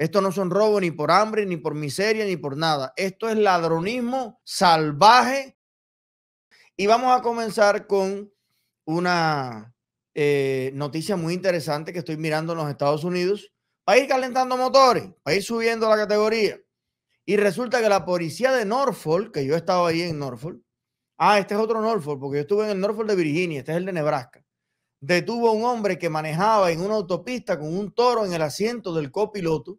Esto no son robos ni por hambre, ni por miseria, ni por nada. Esto es ladronismo salvaje. Y vamos a comenzar con una eh, noticia muy interesante que estoy mirando en los Estados Unidos para ir calentando motores, para ir subiendo la categoría. Y resulta que la policía de Norfolk, que yo estaba ahí en Norfolk, ah, este es otro Norfolk, porque yo estuve en el Norfolk de Virginia, este es el de Nebraska detuvo a un hombre que manejaba en una autopista con un toro en el asiento del copiloto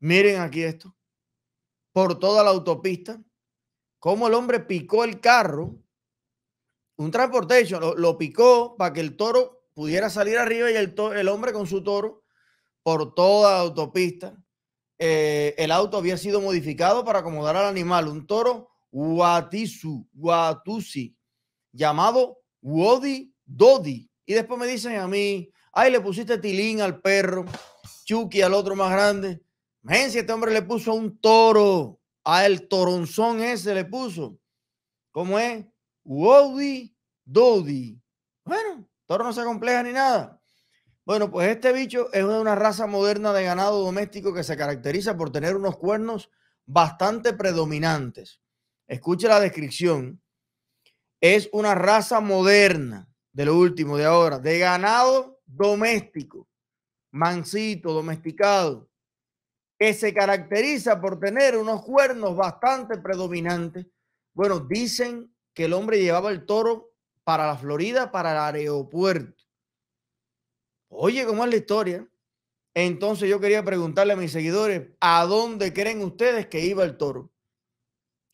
Miren aquí esto. Por toda la autopista. Cómo el hombre picó el carro. Un transportation. Lo, picó para que el toro pudiera salir arriba y el, el hombre con su toro por toda la autopista. Eh, el auto había sido modificado para acomodar al animal. Un toro guatisu, guatusi, llamado Wodi Dodi. Y después me dicen a mí, ay, le pusiste tilín al perro, Chucky al otro más grande. Imagínense, este hombre le puso un toro, a el toronzón ese le puso. ¿Cómo es? Wody Dodi. Bueno, toro no se compleja ni nada. Bueno, pues este bicho es una raza moderna de ganado doméstico que se caracteriza por tener unos cuernos bastante predominantes. Escuche la descripción. Es una raza moderna de lo último de ahora, de ganado doméstico, mansito, domesticado que se caracteriza por tener unos cuernos bastante predominantes. Bueno, dicen que el hombre llevaba el toro para la Florida, para el aeropuerto. Oye, ¿cómo es la historia? Entonces yo quería preguntarle a mis seguidores, ¿a dónde creen ustedes que iba el toro?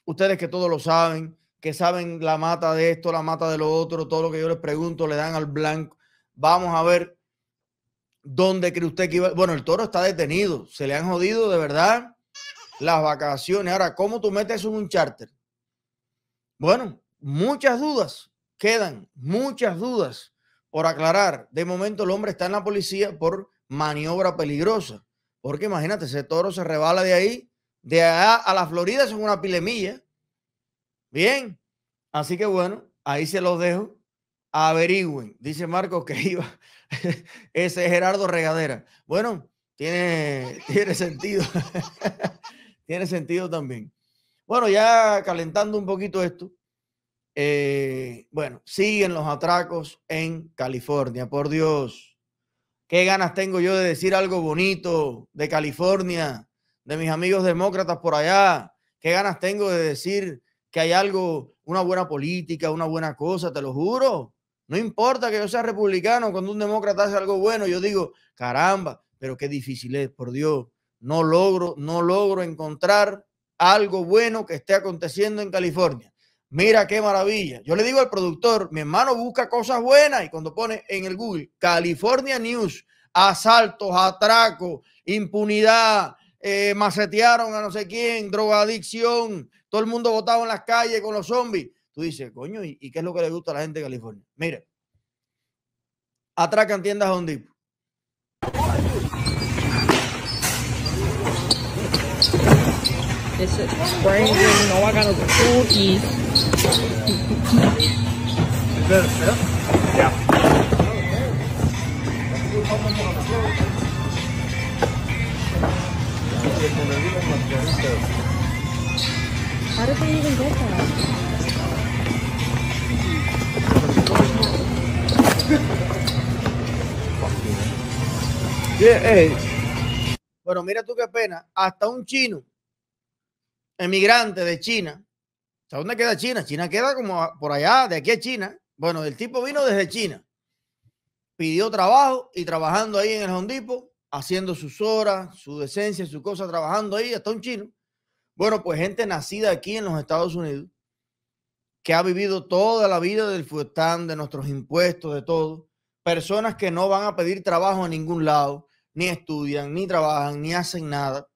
Ustedes que todos lo saben, que saben la mata de esto, la mata de lo otro, todo lo que yo les pregunto, le dan al blanco. Vamos a ver ¿Dónde cree usted que iba? Bueno, el toro está detenido. Se le han jodido de verdad las vacaciones. Ahora, ¿cómo tú metes en un charter? Bueno, muchas dudas quedan, muchas dudas por aclarar. De momento el hombre está en la policía por maniobra peligrosa. Porque imagínate, ese toro se rebala de ahí, de allá a la Florida es una pilemilla. Bien, así que bueno, ahí se los dejo. Averigüen, dice Marcos que iba ese Gerardo Regadera. Bueno, tiene, tiene sentido. tiene sentido también. Bueno, ya calentando un poquito esto, eh, bueno, siguen los atracos en California, por Dios. Qué ganas tengo yo de decir algo bonito de California, de mis amigos demócratas por allá. Qué ganas tengo de decir que hay algo, una buena política, una buena cosa, te lo juro. No importa que yo sea republicano, cuando un demócrata hace algo bueno, yo digo, caramba, pero qué difícil es, por Dios. No logro, no logro encontrar algo bueno que esté aconteciendo en California. Mira qué maravilla. Yo le digo al productor, mi hermano busca cosas buenas y cuando pone en el Google California News, asaltos, atracos, impunidad, eh, macetearon a no sé quién, drogadicción, todo el mundo votaba en las calles con los zombies. Tú dices, coño, ¿y, qué es lo que le gusta a la gente de California? Mira, atracan tiendas Home No, a Bueno, mira tú qué pena. Hasta un chino, emigrante de China. ¿Hasta dónde queda China? China queda como por allá, de aquí a China. Bueno, el tipo vino desde China. Pidió trabajo y trabajando ahí en el Hondipo, haciendo sus horas, su decencia, su cosa, trabajando ahí, hasta un chino. Bueno, pues gente nacida aquí en los Estados Unidos que ha vivido toda la vida del fuetán, de nuestros impuestos, de todo. Personas que no van a pedir trabajo en ningún lado, ni estudian, ni trabajan, ni hacen nada.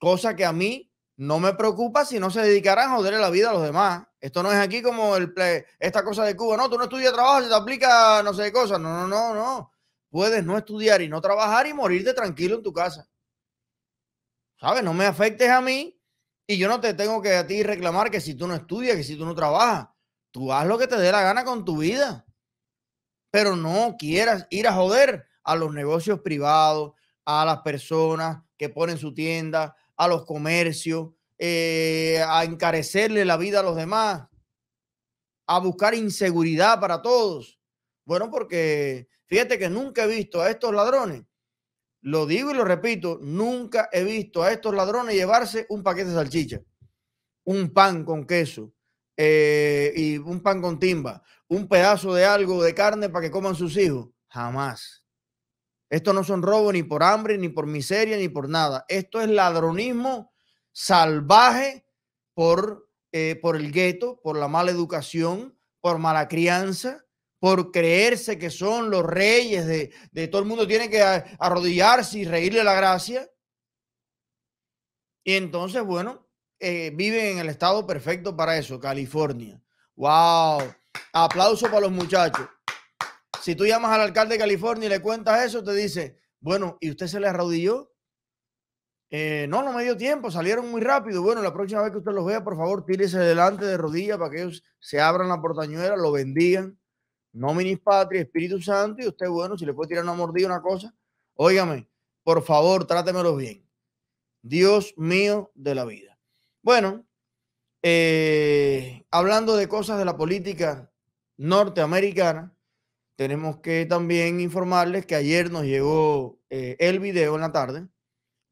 Cosa que a mí no me preocupa si no se dedicarán a joderle la vida a los demás. Esto no es aquí como el esta cosa de Cuba. No, tú no estudias trabajo, se te aplica no sé qué cosa. No, no, no, no. Puedes no estudiar y no trabajar y morirte tranquilo en tu casa. ¿Sabes? No me afectes a mí y yo no te tengo que a ti reclamar que si tú no estudias, que si tú no trabajas tú haz lo que te dé la gana con tu vida, pero no quieras ir a joder a los negocios privados, a las personas que ponen su tienda, a los comercios, eh, a encarecerle la vida a los demás, a buscar inseguridad para todos. Bueno, porque fíjate que nunca he visto a estos ladrones, lo digo y lo repito, nunca he visto a estos ladrones llevarse un paquete de salchicha, un pan con queso, eh, y un pan con timba, un pedazo de algo de carne para que coman sus hijos. Jamás. Esto no son robos ni por hambre, ni por miseria, ni por nada. Esto es ladronismo salvaje por, eh, por el gueto, por la mala educación, por mala crianza, por creerse que son los reyes de, de todo el mundo. Tienen que arrodillarse y reírle la gracia. Y entonces, bueno, eh, viven en el estado perfecto para eso, California. ¡Wow! Aplauso para los muchachos. Si tú llamas al alcalde de California y le cuentas eso, te dice, bueno, ¿y usted se le arrodilló? Eh, no, no me dio tiempo, salieron muy rápido. Bueno, la próxima vez que usted los vea, por favor, tírese delante de rodillas para que ellos se abran la portañuela, lo bendigan. minis Patria, Espíritu Santo, y usted, bueno, si le puede tirar una mordida, una cosa, óigame, por favor, trátemelo bien. Dios mío de la vida. Bueno, eh, hablando de cosas de la política norteamericana, tenemos que también informarles que ayer nos llegó eh, el video en la tarde,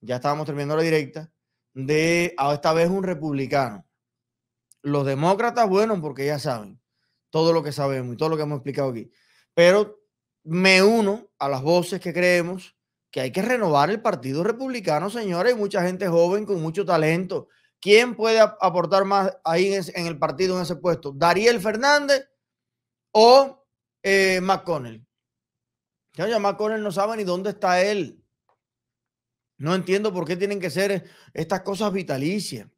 ya estábamos terminando la directa, de ah, esta vez un republicano. Los demócratas, bueno, porque ya saben todo lo que sabemos y todo lo que hemos explicado aquí. Pero me uno a las voces que creemos que hay que renovar el Partido Republicano, señores. Hay mucha gente joven con mucho talento ¿Quién puede aportar más ahí en el partido, en ese puesto? ¿Dariel Fernández o eh, McConnell? Ya, ya McConnell no sabe ni dónde está él. No entiendo por qué tienen que ser estas cosas vitalicias.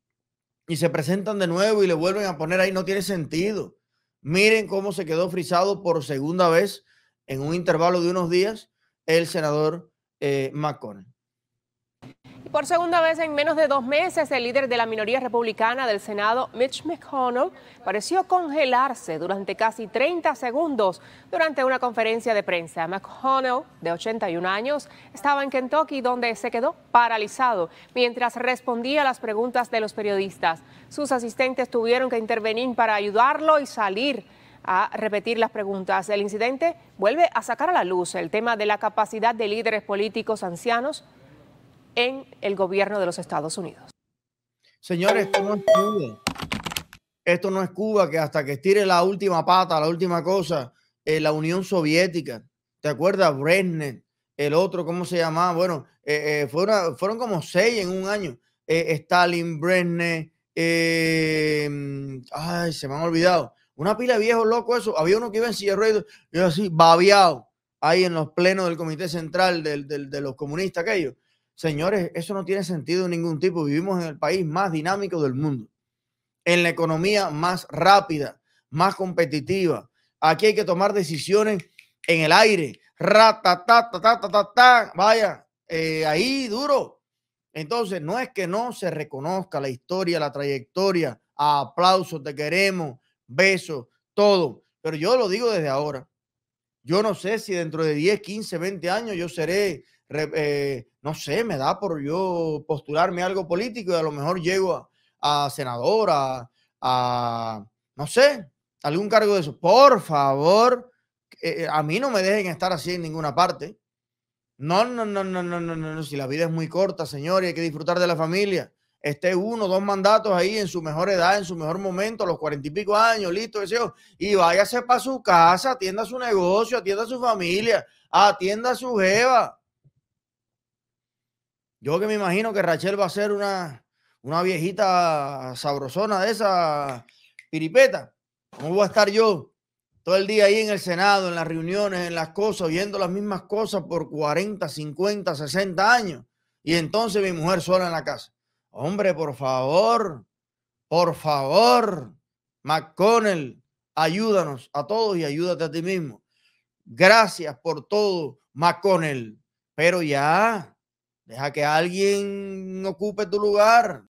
Y se presentan de nuevo y le vuelven a poner ahí. No tiene sentido. Miren cómo se quedó frisado por segunda vez en un intervalo de unos días el senador eh, McConnell. Por segunda vez en menos de dos meses, el líder de la minoría republicana del Senado, Mitch McConnell, pareció congelarse durante casi 30 segundos durante una conferencia de prensa. McConnell, de 81 años, estaba en Kentucky, donde se quedó paralizado mientras respondía a las preguntas de los periodistas. Sus asistentes tuvieron que intervenir para ayudarlo y salir a repetir las preguntas. El incidente vuelve a sacar a la luz el tema de la capacidad de líderes políticos ancianos en el gobierno de los Estados Unidos. Señores, esto no es Cuba. Esto no es Cuba que hasta que estire la última pata, la última cosa, eh, la Unión Soviética, ¿te acuerdas? Brezhnev, el otro, ¿cómo se llamaba? Bueno, eh, eh, fueron, como seis en un año. Stalin, Brezhnev, ay, se me han olvidado. Una pila de viejos locos eso. Había uno que iba en silla y así, babeado, ahí en los plenos del Comité Central de los comunistas aquellos. Señores, eso no tiene sentido de ningún tipo. Vivimos en el país más dinámico del mundo, en la economía más rápida, más competitiva. Aquí hay que tomar decisiones en el aire. Rata, ta, ta, ta, ta, ta, ta. Vaya, eh, ahí duro. Entonces, no es que no se reconozca la historia, la trayectoria, aplausos, te queremos, besos, todo. Pero yo lo digo desde ahora. Yo no sé si dentro de 10, 15, 20 años yo seré eh, no sé, me da por yo postularme algo político y a lo mejor llego a, senador, a, no sé, algún cargo de eso. Por favor, eh, eh, a mí no me dejen estar así en ninguna parte. No, no, no, no, no, no, no, si la vida es muy corta, señor, y hay que disfrutar de la familia. Esté uno, dos mandatos ahí en su mejor edad, en su mejor momento, a los cuarenta y pico años, listo, deseo, y váyase para su casa, atienda su negocio, atienda su familia, atienda su jeva yo que me imagino que Rachel va a ser una, una viejita sabrosona de esa piripeta. ¿Cómo voy a estar yo todo el día ahí en el Senado, en las reuniones, en las cosas, oyendo las mismas cosas por 40, 50, 60 años? Y entonces mi mujer sola en la casa. Hombre, por favor, por favor, McConnell, ayúdanos a todos y ayúdate a ti mismo. Gracias por todo, McConnell. Pero ya, Deja que alguien ocupe tu lugar.